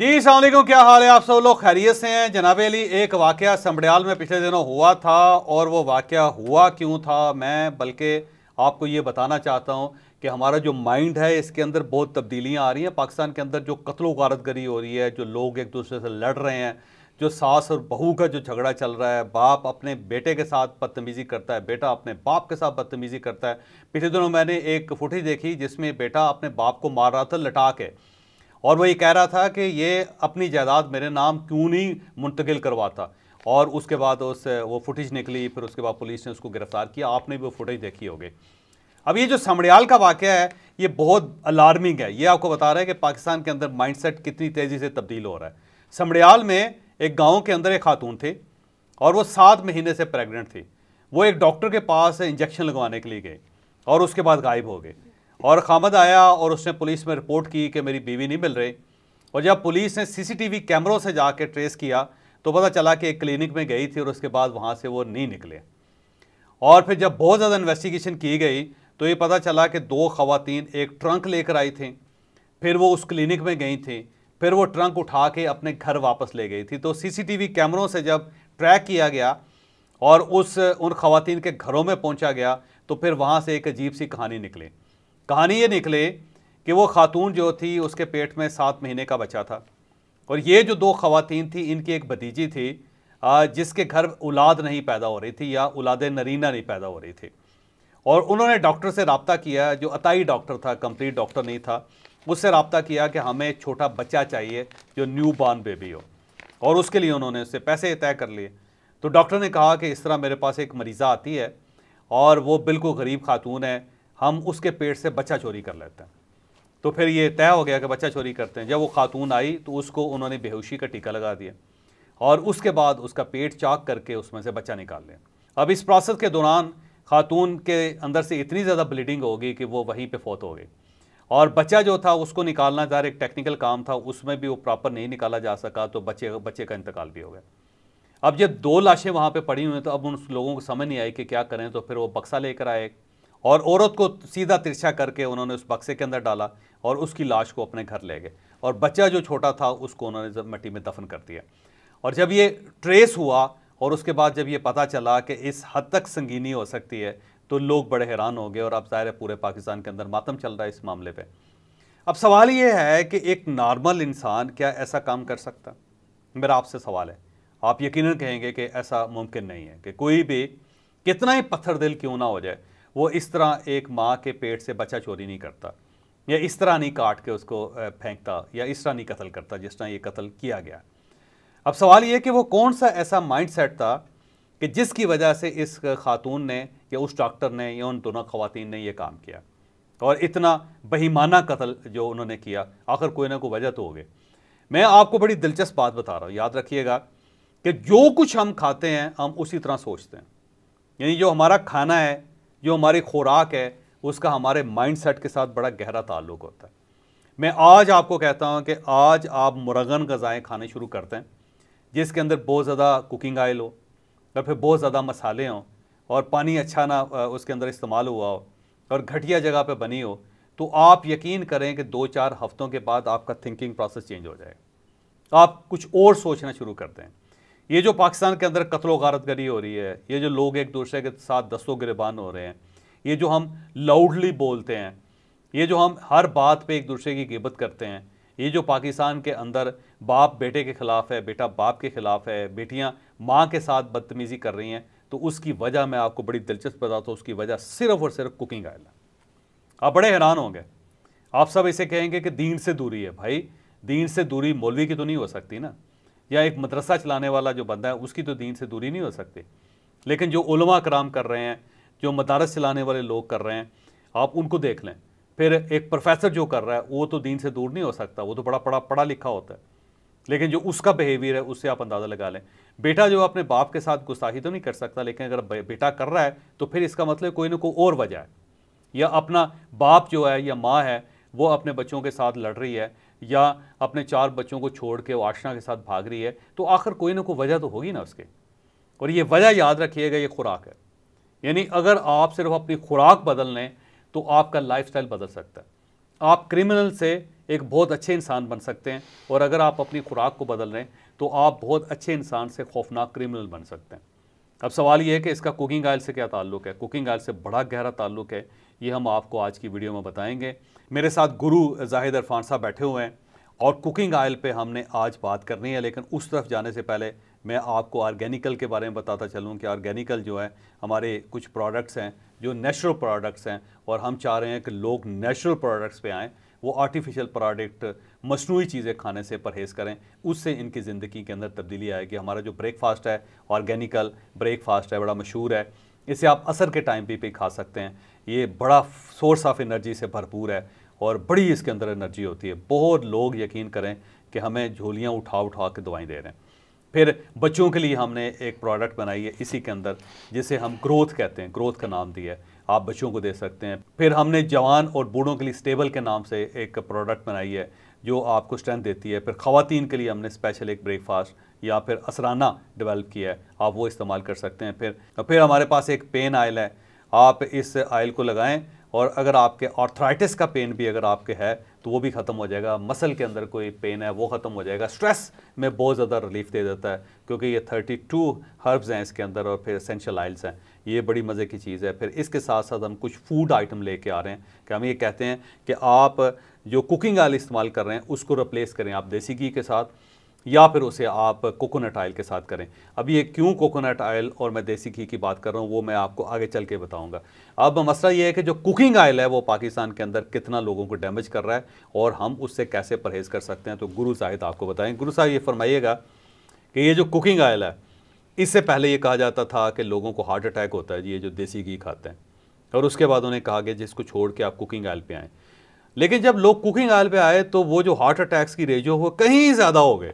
जी सलामकुम क्या हाल है आप सब लोग खैरियत से हैं जनाब अली एक वाक़ समबड़ियाल में पिछले दिनों हुआ था और वो वाक़ हुआ क्यों था मैं बल्कि आपको ये बताना चाहता हूँ कि हमारा जो माइंड है इसके अंदर बहुत तब्दीलियाँ आ रही हैं पाकिस्तान के अंदर जो कत्लो गारतगरी हो रही है जो लोग एक दूसरे से लड़ रहे हैं जो सास और बहू का जो झगड़ा चल रहा है बाप अपने बेटे के साथ बदतमीज़ी करता है बेटा अपने बाप के साथ बदतमीज़ी करता है पिछले दिनों मैंने एक फुटेज देखी जिसमें बेटा अपने बाप को मार रहा था लटा के और वो ये कह रहा था कि ये अपनी जायदाद मेरे नाम क्यों नहीं मुंतकिल करवाता और उसके बाद उस वो फुटेज निकली फिर उसके बाद पुलिस ने उसको गिरफ्तार किया आपने भी वो फुटेज देखी होगी अब ये जो समड़ियाल का वाक़ है ये बहुत अलार्मिंग है ये आपको बता रहा है कि पाकिस्तान के अंदर माइंडसेट कितनी तेज़ी से तब्दील हो रहा है समड़ियाल में एक गाँव के अंदर एक खातून थी और वो सात महीने से प्रेगनेंट थी वो एक डॉक्टर के पास इंजेक्शन लगवाने के लिए गए और उसके बाद गायब हो गए और खामद आया और उसने पुलिस में रिपोर्ट की कि मेरी बीवी नहीं मिल रही और जब पुलिस ने सीसीटीवी कैमरों से जाके ट्रेस किया तो पता चला कि एक क्लिनिक में गई थी और उसके बाद वहाँ से वो नहीं निकले और फिर जब बहुत ज़्यादा इन्वेस्टिगेशन की गई तो ये पता चला कि दो खातन एक ट्रंक लेकर आई थी फिर वो उस क्लिनिक में गई थी फिर वो ट्रंक उठा के अपने घर वापस ले गई थी तो सीसीटीवी कैमरों से जब ट्रैक किया गया और उस उन खातन के घरों में पहुंचा गया तो फिर वहाँ से एक अजीब सी कहानी निकली कहानी ये निकले कि वो खातून जो थी उसके पेट में सात महीने का बच्चा था और ये जो दो खातन थी इनकी एक भतीजी थी जिसके घर औलाद नहीं पैदा हो रही थी या औलाद नरीना नहीं पैदा हो रही थी और उन्होंने डॉक्टर से रबता किया जो अताई डॉक्टर था कंप्लीट डॉक्टर नहीं था उससे रबता किया कि हमें छोटा बच्चा चाहिए जो न्यू बॉर्न बेबी हो और उसके लिए उन्होंने उससे पैसे तय कर लिए तो डॉक्टर ने कहा कि इस तरह मेरे पास एक मरीज़ा आती है और वो बिल्कुल गरीब खातून है हम उसके पेट से बच्चा चोरी कर लेते हैं तो फिर ये तय हो गया कि बच्चा चोरी करते हैं जब वो खातून आई तो उसको उन्होंने बेहोशी का टीका लगा दिया और उसके बाद उसका पेट चाक करके उसमें से बच्चा निकाल लिया अब इस प्रोसेस के दौरान खातून के अंदर से इतनी ज़्यादा ब्लीडिंग होगी कि वो वहीं पे फोत हो गई और बच्चा जो था उसको निकालना जा एक टेक्निकल काम था उसमें भी वो प्रॉपर नहीं निकाला जा सका तो बच्चे बच्चे का इंतकाल भी हो गया अब जब दो लाशें वहाँ पर पड़ी हुई हैं तो अब उन लोगों को समझ नहीं आई कि क्या करें तो फिर वो बक्सा लेकर आए और औरत को सीधा तिरछा करके उन्होंने उस बक्से के अंदर डाला और उसकी लाश को अपने घर ले गए और बच्चा जो छोटा था उसको उन्होंने जब मट्टी में दफन कर दिया और जब ये ट्रेस हुआ और उसके बाद जब ये पता चला कि इस हद तक संगीनी हो सकती है तो लोग बड़े हैरान हो गए और अब ज़ाहिर है पूरे पाकिस्तान के अंदर मातम चल रहा है इस मामले पर अब सवाल ये है कि एक नॉर्मल इंसान क्या ऐसा काम कर सकता मेरा आपसे सवाल है आप यकीनन कहेंगे कि ऐसा मुमकिन नहीं है कि कोई भी कितना ही पत्थर दिल क्यों ना हो जाए वो इस तरह एक माँ के पेट से बच्चा चोरी नहीं करता या इस तरह नहीं काट के उसको फेंकता या इस तरह नहीं कत्ल करता जिस तरह ये कत्ल किया गया अब सवाल ये कि वो कौन सा ऐसा माइंड सेट था कि जिसकी वजह से इस खातून ने या उस डॉक्टर ने या उन दोनों खातन ने यह काम किया और इतना बहीमाना कत्ल जो उन्होंने किया आखिर कोई ना कोई वजह तो हो गए मैं आपको बड़ी दिलचस्प बात बता रहा हूँ याद रखिएगा कि जो कुछ हम खाते हैं हम उसी तरह सोचते हैं यानी जो हमारा खाना है जो हमारी खुराक है उसका हमारे माइंडसेट के साथ बड़ा गहरा ताल्लुक होता है मैं आज आपको कहता हूँ कि आज आप मुरगन गज़ाएँ खाने शुरू करते हैं जिसके अंदर बहुत ज़्यादा कुकिंग आयल हो या फिर बहुत ज़्यादा मसाले हों और पानी अच्छा ना उसके अंदर इस्तेमाल हुआ हो और घटिया जगह पे बनी हो तो आप यकीन करें कि दो चार हफ्तों के बाद आपका थिंकिंग प्रोसेस चेंज हो जाएगा आप कुछ और सोचना शुरू करते हैं ये जो पाकिस्तान के अंदर कत्लो गारत गरी हो रही है ये जो लोग एक दूसरे के साथ दस्तों गिरबान हो रहे हैं ये जो हम लाउडली बोलते हैं ये जो हम हर बात पे एक दूसरे की गिबत करते हैं ये जो पाकिस्तान के अंदर बाप बेटे के ख़िलाफ़ है बेटा बाप के ख़िलाफ़ है बेटियाँ माँ के साथ बदतमीज़ी कर रही हैं तो उसकी वजह मैं आपको बड़ी दिलचस्प बताता हूँ उसकी वजह सिर्फ और सिर्फ कुकिंग आयल आप बड़े हैरान होंगे आप सब इसे कहेंगे कि दीन से दूरी है भाई दीन से दूरी मौलवी की तो नहीं हो सकती ना या एक मदरसा चलाने वाला जो बंदा है उसकी तो दीन से दूरी नहीं हो सकती लेकिन जो उलमा कराम कर रहे हैं जो मदारस चलाने वाले लोग कर रहे हैं आप उनको देख लें फिर एक प्रोफेसर जो कर रहा है वो तो दीन से दूर नहीं हो सकता वो तो बड़ा पढ़ा पढ़ा लिखा होता है लेकिन जो उसका बिहेवियर है उससे आप अंदाज़ा लगा लें बेटा जो अपने बाप के साथ गुस्साही तो नहीं कर सकता लेकिन अगर बेटा कर रहा है तो फिर इसका मतलब कोई ना कोई और वजह है या अपना बाप जो है या माँ है वो अपने बच्चों के साथ लड़ रही है या अपने चार बच्चों को छोड़ के वाशना के साथ भाग रही है तो आखिर कोई ना कोई वजह तो होगी ना उसके और ये वजह याद रखिएगा ये खुराक है यानी अगर आप सिर्फ अपनी खुराक बदल लें तो आपका लाइफस्टाइल बदल सकता है आप क्रिमिनल से एक बहुत अच्छे इंसान बन सकते हैं और अगर आप अपनी खुराक को बदल लें तो आप बहुत अच्छे इंसान से खौफनाक क्रिमिनल बन सकते हैं अब सवाल यह है कि इसका कुकिंग आयल से क्या ताल्लुक है कुकिंग आयल से बड़ा गहरा ताल्लुक है ये हम आपको आज की वीडियो में बताएंगे मेरे साथ गुरु जाहिद अरफान साहब बैठे हुए हैं और कुकिंग आयल पे हमने आज बात करनी है लेकिन उस तरफ जाने से पहले मैं आपको ऑर्गेनिकल के बारे में बताता चलूँ कि ऑर्गेनिकल जो है हमारे कुछ प्रोडक्ट्स हैं जो नेचुरल प्रोडक्ट्स हैं और हम चाह रहे हैं कि लोग नेचुरल प्रोडक्ट्स पे आएँ वो आर्टिफिशियल प्रोडक्ट मसनू चीज़ें खाने से परहेज़ करें उससे इनकी ज़िंदगी के अंदर तब्दीली आएगी हमारा जो ब्रेकफास्ट है ऑर्गेनिकल ब्रेकफास्ट है बड़ा मशहूर है इसे आप असर के टाइम भी पे खा सकते हैं ये बड़ा सोर्स ऑफ एनर्जी से भरपूर है और बड़ी इसके अंदर एनर्जी होती है बहुत लोग यकीन करें कि हमें झोलियाँ उठा उठा के दवाएँ दे रहे हैं फिर बच्चों के लिए हमने एक प्रोडक्ट बनाई है इसी के अंदर जिसे हम ग्रोथ कहते हैं ग्रोथ का नाम दिया है आप बच्चों को दे सकते हैं फिर हमने जवान और बूढ़ों के लिए स्टेबल के नाम से एक प्रोडक्ट बनाई है जो आपको स्ट्रेंथ देती है फिर ख़वान के लिए हमने स्पेशल एक ब्रेकफास्ट या फिर असराना डेवलप किया है आप वो इस्तेमाल कर सकते हैं फिर तो फिर हमारे पास एक पेन आयल है आप इस आयल को लगाएं और अगर आपके ऑर्थराइटिस का पेन भी अगर आपके है तो वो भी ख़त्म हो जाएगा मसल के अंदर कोई पेन है वो ख़त्म हो जाएगा स्ट्रेस में बहुत ज़्यादा रिलीफ दे देता है क्योंकि ये 32 टू हर्ब्स हैं इसके अंदर और फिर असेंशियल आयल्स हैं ये बड़ी मज़े की चीज़ है फिर इसके साथ साथ हम कुछ फूड आइटम लेके आ रहे हैं कि हम ये कहते हैं कि आप जो कुकिंग आयल इस्तेमाल कर रहे हैं उसको रिप्लेस करें आप देसी घी के साथ या फिर उसे आप कोकोनट ऑयल के साथ करें अब ये क्यों कोकोनट ऑयल और मैं देसी घी की बात कर रहा हूँ वो मैं आपको आगे चल के बताऊँगा अब मसला ये है कि जो कुकिंग ऑयल है वो पाकिस्तान के अंदर कितना लोगों को डैमेज कर रहा है और हम उससे कैसे परहेज़ कर सकते हैं तो गुरु साहिद आपको बताएँ गुरु साहब ये फरमाइएगा कि ये जो कुकिंग ऑयल है इससे पहले ये कहा जाता था कि लोगों को हार्ट अटैक होता है ये जो देसी घी खाते हैं और उसके बाद उन्हें कहा गया जिसको छोड़ के आप कुकिंग ऑयल पर आएँ लेकिन जब लोग कुकिंग ऑयल पे आए तो वो जो हार्ट अटैक्स की रेजो वो कहीं ज़्यादा हो गए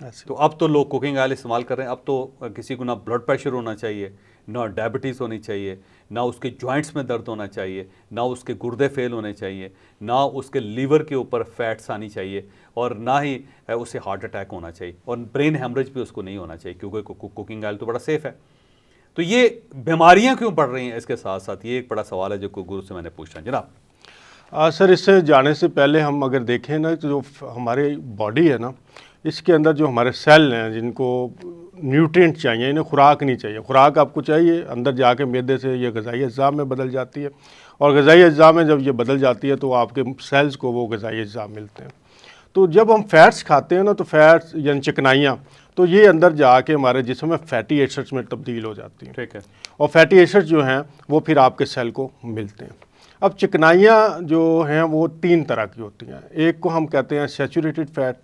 तो अब तो लोग कुकिंग ऑयल इस्तेमाल कर रहे हैं अब तो किसी को ना ब्लड प्रेशर होना चाहिए ना डायबिटीज़ होनी चाहिए ना उसके जॉइंट्स में दर्द होना चाहिए ना उसके गुर्दे फेल होने चाहिए ना उसके लीवर के ऊपर फैट्स आनी चाहिए और ना ही उसे हार्ट अटैक होना चाहिए और ब्रेन हेमरेज भी उसको नहीं होना चाहिए क्योंकि कुकिंग ऑयल तो बड़ा सेफ़ है तो ये बीमारियाँ क्यों बढ़ रही हैं इसके साथ साथ ये एक बड़ा सवाल है जो गुरु से मैंने पूछा जनाब सर इससे जाने से पहले हम अगर देखें ना जो हमारी बॉडी है ना इसके अंदर जो हमारे सेल हैं जिनको न्यूट्रिएंट चाहिए इन्हें खुराक नहीं चाहिए खुराक आपको चाहिए अंदर जाके मैदे से ये गज़ाई अज्जा में बदल जाती है और गज़ाई अज्जा में जब ये बदल जाती है तो आपके सेल्स को वो गज़ाई अज्जा मिलते हैं तो जब हम फैट्स खाते हैं ना तो फैट्स यानी चिकनाइयाँ तो ये अंदर जाके हमारे जिसम में फैटी एसड्स में तब्दील हो जाती हैं ठीक है और फैटी एसड्स जो हैं वो फिर आपके सेल को मिलते हैं अब चिकनाइयाँ जो हैं वो तीन तरह की होती हैं एक को हम कहते हैं सेचूरेटेड फैट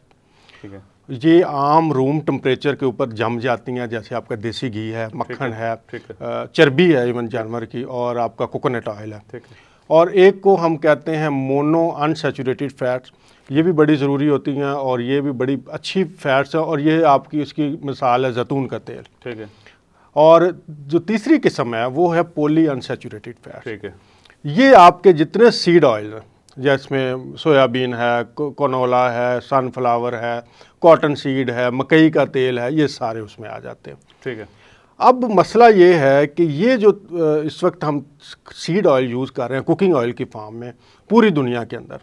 ये आम रूम टेम्परेचर के ऊपर जम जाती हैं जैसे आपका देसी घी है मक्खन है, है चर्बी है इवन जानवर की और आपका कोकोनट ऑयल है, और एक को हम कहते हैं मोनो अनसेचुरेटेड फैट्स ये भी बड़ी ज़रूरी होती हैं और ये भी बड़ी अच्छी फैट्स है और ये आपकी उसकी मिसाल है जैतून का तेल ठीक है और जो तीसरी किस्म है वो है पोली अनसेचुरेटेड फैट ठीक है ये आपके जितने सीड ऑयल हैं जिसमें सोयाबीन है कनोला है सनफ्लावर है कॉटन सीड है मकई का तेल है ये सारे उसमें आ जाते हैं ठीक है अब मसला ये है कि ये जो इस वक्त हम सीड ऑयल यूज़ कर रहे हैं कुकिंग ऑयल की फार्म में पूरी दुनिया के अंदर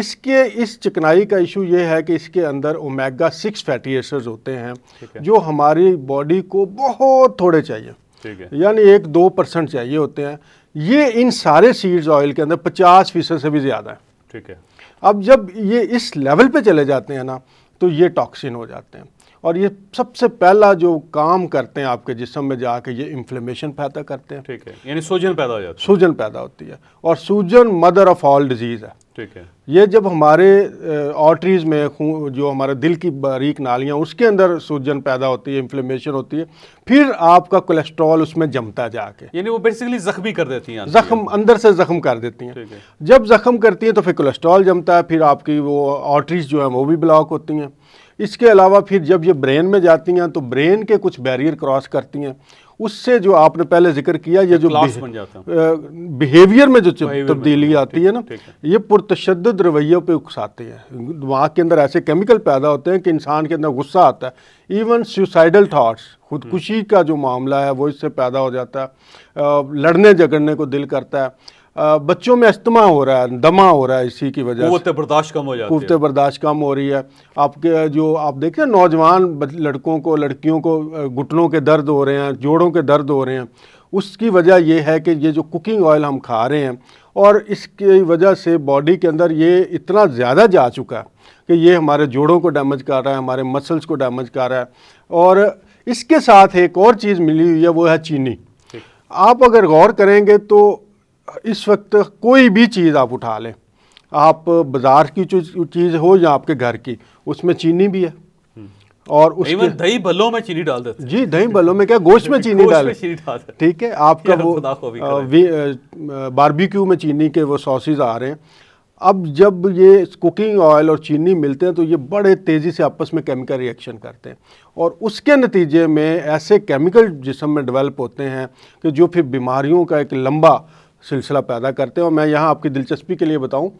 इसके इस चिकनाई का इशू ये है कि इसके अंदर ओमेगा सिक्स फैटी एसिड्स होते हैं जो हमारी बॉडी को बहुत थोड़े चाहिए यानी एक दो परसेंट चाहिए होते हैं ये इन सारे सीड्स ऑयल के अंदर पचास फीसद से भी ज़्यादा है ठीक है अब जब ये इस लेवल पे चले जाते हैं ना तो ये टॉक्सिन हो जाते हैं और ये सबसे पहला जो काम करते हैं आपके जिसम में जाके ये इन्फ्लेमेशन पैदा करते हैं ठीक है यानी सूजन पैदा हो जाता है सूजन पैदा होती है और सूजन मदर ऑफ ऑल डिजीज़ है ठीक है ये जब हमारे ऑटरीज में खून जो हमारे दिल की बारीक नालियाँ उसके अंदर सूजन पैदा होती है इन्फ्लेमेशन होती है फिर आपका कोलेस्ट्रॉल उसमें जमता जाके यानी वो बेसिकली जख्मी कर देती हैं जख्म अंदर से जख्म कर देती हैं जब जख्म करती हैं तो फिर कोलेस्ट्रॉल जमता है फिर आपकी वो ऑटरीज जो है वो भी ब्लॉक होती हैं इसके अलावा फिर जब ये ब्रेन में जाती हैं तो ब्रेन के कुछ बैरियर क्रॉस करती हैं उससे जो आपने पहले जिक्र किया ये जो बिहेवियर में जो तब्दीली आती है ना ये पुरतशद रवैयों पे उकसाते हैं दिमाग के अंदर ऐसे केमिकल पैदा होते हैं कि इंसान के अंदर गुस्सा आता है इवन सुसाइडल थाट्स खुदकुशी का जो मामला है वो इससे पैदा हो जाता है लड़ने झगड़ने को दिल करता है बच्चों में अस्थमा हो रहा है दमा हो रहा है इसी की वजह से बर्दाश्त कम हो जाती है कुत बर्दाश्त कम हो रही है आपके जो आप देखें नौजवान लड़कों को लड़कियों को घुटनों के दर्द हो रहे हैं जोड़ों के दर्द हो रहे हैं उसकी वजह ये है कि ये जो कुकिंग ऑयल हम खा रहे हैं और इसकी वजह से बॉडी के अंदर ये इतना ज़्यादा जा चुका है कि ये हमारे जोड़ों को डैमेज कर रहा है हमारे मसल्स को डैमेज कर रहा है और इसके साथ एक और चीज़ मिली हुई है वो है चीनी आप अगर गौर करेंगे तो इस वक्त कोई भी चीज़ आप उठा लें आप बाजार की चीज़ हो या आपके घर की उसमें चीनी भी है और उसमें दही भल्लों में चीनी डाल देते जी दही भल्लों में क्या गोश्त में चीनी डाल ठीक है आपका वो बारबेक्यू में चीनी के वो सॉसेज आ रहे हैं अब जब ये कुकिंग ऑयल और चीनी मिलते हैं तो ये बड़े तेज़ी से आपस में केमिकल रिएक्शन करते हैं और उसके नतीजे में ऐसे केमिकल जिसम में डेवलप होते हैं कि जो फिर बीमारियों का एक लंबा सिलसिला पैदा करते हैं और मैं यहाँ आपकी दिलचस्पी के लिए बताऊँ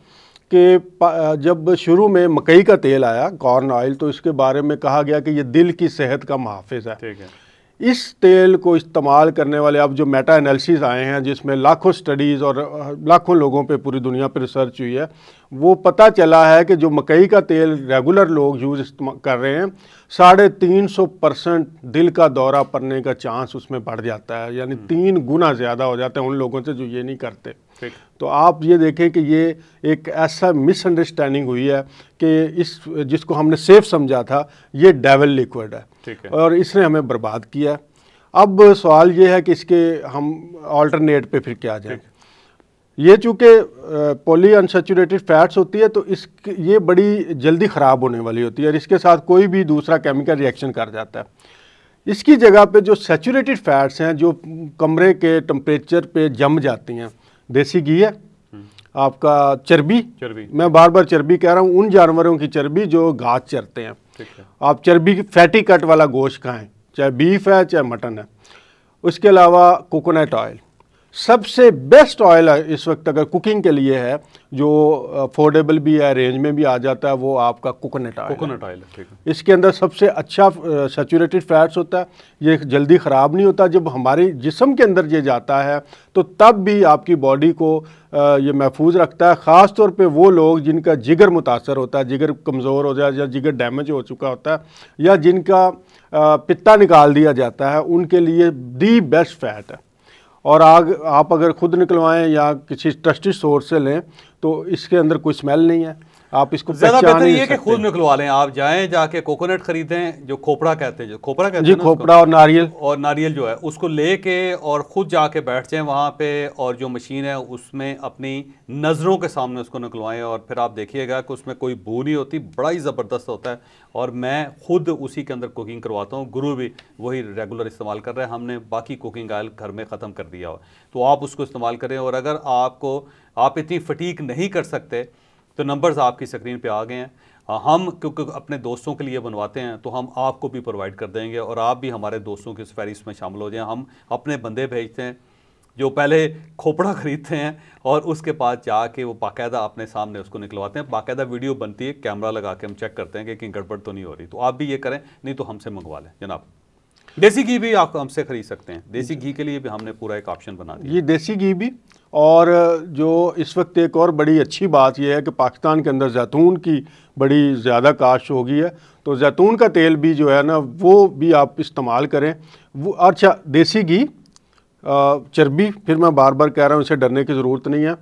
कि जब शुरू में मकई का तेल आया कॉर्न ऑयल तो इसके बारे में कहा गया कि ये दिल की सेहत का मुहाफ़ है ठीक है इस तेल को इस्तेमाल करने वाले अब जो मेटा एनालिसिस आए हैं जिसमें लाखों स्टडीज़ और लाखों लोगों पे पूरी दुनिया पर रिसर्च हुई है वो पता चला है कि जो मकई का तेल रेगुलर लोग यूज़ कर रहे हैं साढ़े तीन सौ परसेंट दिल का दौरा पड़ने का चांस उसमें बढ़ जाता है यानी हम्म। तीन गुना ज़्यादा हो जाता है उन लोगों से जो ये नहीं करते तो आप ये देखें कि ये एक ऐसा मिसअंडरस्टैंडिंग हुई है कि इस जिसको हमने सेफ समझा था ये डेवल लिक्विड है ठीक है और इसने हमें बर्बाद किया है अब सवाल ये है कि इसके हम ऑल्टरनेट पे फिर क्या जाए ये चूँकि पोली अनसेचुरेटेड फैट्स होती है तो इस ये बड़ी जल्दी ख़राब होने वाली होती है और इसके साथ कोई भी दूसरा केमिकल रिएक्शन कर जाता है इसकी जगह पे जो सेचुरेटेड फैट्स हैं जो कमरे के टम्परेचर पे जम जाती हैं देसी घी है आपका चर्बी चर्बी मैं बार बार चर्बी कह रहा हूँ उन जानवरों की चर्बी जो घास चरते हैं आप चर्बी फैटी कट वाला गोश्त खाएं चाहे बीफ है चाहे मटन है उसके अलावा कोकोनट ऑयल सबसे बेस्ट ऑयल इस वक्त अगर कुकिंग के लिए है जो अफोर्डेबल भी है रेंज में भी आ जाता है वो आपका कोकोनट ऑयल कोकोनट ऑयल इसके अंदर सबसे अच्छा सेचूरेटेड फैट्स होता है ये जल्दी ख़राब नहीं होता जब हमारे जिसम के अंदर ये जाता है तो तब भी आपकी बॉडी को ये महफूज रखता है ख़ास तौर पर वो लोग जिनका जिगर मुतासर होता है जिगर कमज़ोर हो जाए या जिगर डैमेज हो चुका होता है या जिनका पिता निकाल दिया जाता है उनके लिए दी बेस्ट फैट है और आग आप अगर खुद निकलवाएं या किसी ट्रस्टी सोर्स से लें तो इसके अंदर कोई स्मेल नहीं है आप इसको ज्यादा बेहतर ये कि खुद निकलवा लें आप जाएं जाके कोकोनट खरीदें जो खोपड़ा कहते हैं जो खोपड़ा कहते हैं जी खोपड़ा और नारियल और नारियल जो है उसको लेके और खुद जाके बैठ जाएं वहाँ पे और जो मशीन है उसमें अपनी नज़रों के सामने उसको निकलवाएं और फिर आप देखिएगा कि उसमें कोई बू नहीं होती बड़ा ही ज़बरदस्त होता है और मैं खुद उसी के अंदर कुकिंग करवाता हूँ गुरु भी वही रेगुलर इस्तेमाल कर रहे हैं हमने बाकी कुकिंग ऑयल घर में ख़त्म कर दिया हो तो आप उसको इस्तेमाल करें और अगर आपको आप इतनी फटीक नहीं कर सकते तो नंबर्स आपकी स्क्रीन पे आ गए हैं हाँ, हम क्योंकि अपने दोस्तों के लिए बनवाते हैं तो हम आपको भी प्रोवाइड कर देंगे और आप भी हमारे दोस्तों की उस फहरिस्त में शामिल हो जाएं हम अपने बंदे भेजते हैं जो पहले खोपड़ा ख़रीदते हैं और उसके पास जाके वो बाकायदा अपने सामने उसको निकलवाते हैं बाकायदा वीडियो बनती है कैमरा लगा के हम चेक करते हैं कि कहीं गड़बड़ तो नहीं हो रही तो आप भी ये करें नहीं तो हमसे मंगवा लें जनाब देसी घी भी आप हमसे खरीद सकते हैं देसी घी के लिए भी हमने पूरा एक ऑप्शन बना दिया ये देसी घी भी और जो इस वक्त एक और बड़ी अच्छी बात यह है कि पाकिस्तान के अंदर जैतून की बड़ी ज़्यादा काश्त हो गई है तो जैतून का तेल भी जो है ना वो भी आप इस्तेमाल करें वो अच्छा देसी घी चर्बी फिर मैं बार बार कह रहा हूँ इसे डरने की ज़रूरत नहीं है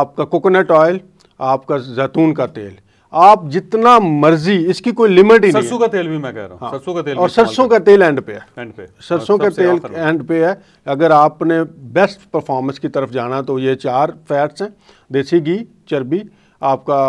आपका कोकोनट ऑयल आपका जैतून का तेल आप जितना मर्जी इसकी कोई लिमिट ही नहीं सरसों का तेल भी मैं कह रहा हूँ हाँ। सरसों का तेल और हाँ, सरसों का तेल एंड पे है एंड पे सरसों का तेल एंड पे है अगर आपने बेस्ट परफॉर्मेंस की तरफ जाना तो ये चार फैट्स हैं देसी घी चर्बी आपका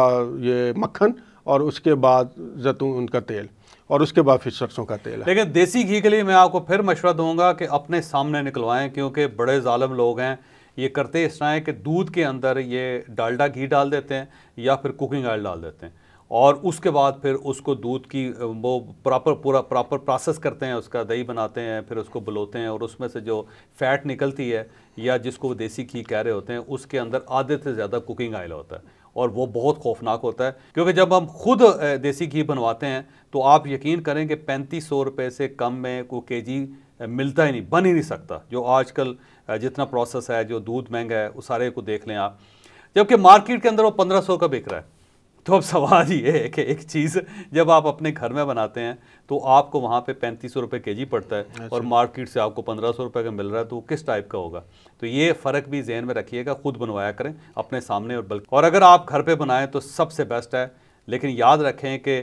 ये मक्खन और उसके बाद जैतून उनका तेल और उसके बाद फिर सरसों का तेल है लेकिन देसी घी के लिए मैं आपको फिर मशवरा दूंगा कि अपने सामने निकलवाएं क्योंकि बड़े ालम लोग हैं ये करते इस तरह है कि दूध के अंदर ये डालडा घी डाल देते हैं या फिर कुकिंग ऑयल डाल देते हैं और उसके बाद फिर उसको दूध की वो प्रॉपर पूरा प्रॉपर प्रोसेस करते हैं उसका दही बनाते हैं फिर उसको बलोते हैं और उसमें से जो फैट निकलती है या जिसको वो देसी घी कह रहे होते हैं उसके अंदर आधे से ज़्यादा कुकिंग ऑयल होता है और वो बहुत खौफनाक होता है क्योंकि जब हम खुद देसी घी बनवाते हैं तो आप यकीन करें कि पैंतीस सौ रुपये से कम में को के जी मिलता ही नहीं बन ही नहीं सकता जो आजकल जितना प्रोसेस है जो दूध महंगा है उस सारे को देख लें आप जबकि मार्केट के अंदर वो पंद्रह सौ का बिक रहा है तो अब सवाल ये है कि एक चीज़ जब आप अपने घर में बनाते हैं तो आपको वहाँ पे पैंतीस सौ रुपये के जी पड़ता है अच्छा। और मार्केट से आपको पंद्रह सौ रुपये का मिल रहा है तो वो किस टाइप का होगा तो ये फ़र्क भी जहन में रखिएगा खुद बनवाया करें अपने सामने और बल्कि और अगर आप घर पर बनाएँ तो सबसे बेस्ट है लेकिन याद रखें कि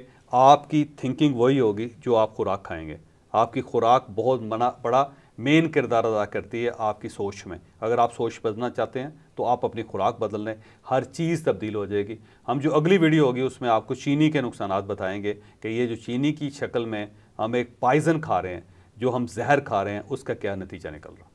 आपकी थिंकिंग वही होगी जो आप खुराक खाएँगे आपकी खुराक बहुत मना बड़ा मेन किरदार अदा करती है आपकी सोच में अगर आप सोच बदलना चाहते हैं तो आप अपनी खुराक बदल लें हर चीज़ तब्दील हो जाएगी हम जो अगली वीडियो होगी उसमें आपको चीनी के नुकसान बताएंगे कि ये जो चीनी की शक्ल में हम एक पाइजन खा रहे हैं जो हम जहर खा रहे हैं उसका क्या नतीजा निकल रहा